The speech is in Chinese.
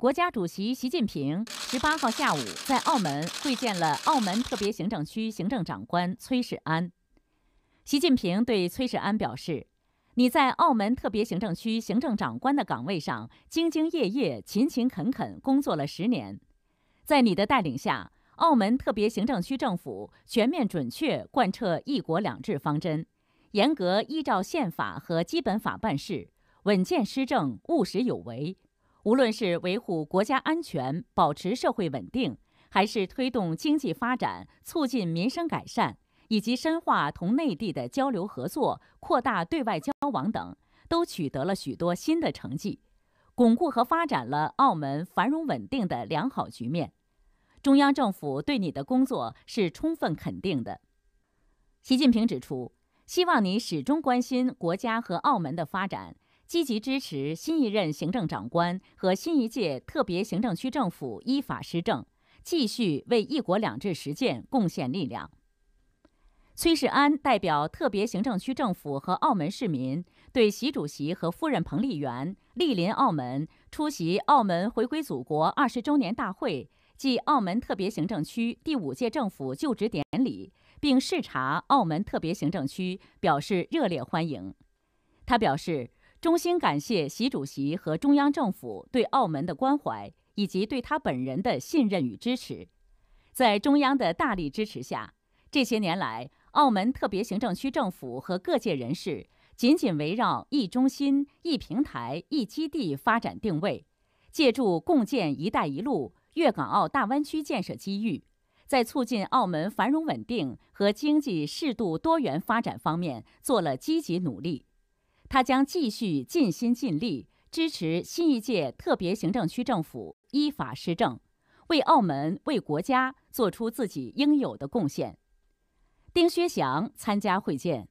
国家主席习近平十八号下午在澳门会见了澳门特别行政区行政长官崔世安。习近平对崔世安表示：“你在澳门特别行政区行政长官的岗位上兢兢业业、勤勤恳恳工作了十年，在你的带领下，澳门特别行政区政府全面准确贯彻‘一国两制’方针，严格依照宪法和基本法办事，稳健施政，务实有为。”无论是维护国家安全、保持社会稳定，还是推动经济发展、促进民生改善，以及深化同内地的交流合作、扩大对外交往等，都取得了许多新的成绩，巩固和发展了澳门繁荣稳定的良好局面。中央政府对你的工作是充分肯定的。习近平指出，希望你始终关心国家和澳门的发展。积极支持新一任行政长官和新一届特别行政区政府依法施政，继续为“一国两制”实践贡献力量。崔世安代表特别行政区政府和澳门市民，对习主席和夫人彭丽媛莅临澳门出席澳门回归祖国二十周年大会暨澳门特别行政区第五届政府就职典礼，并视察澳门特别行政区表示热烈欢迎。他表示。衷心感谢习主席和中央政府对澳门的关怀，以及对他本人的信任与支持。在中央的大力支持下，这些年来，澳门特别行政区政府和各界人士紧紧围绕“一中心、一平台、一基地”发展定位，借助共建“一带一路”、粤港澳大湾区建设机遇，在促进澳门繁荣稳定和经济适度多元发展方面做了积极努力。他将继续尽心尽力支持新一届特别行政区政府依法施政，为澳门、为国家做出自己应有的贡献。丁薛祥参加会见。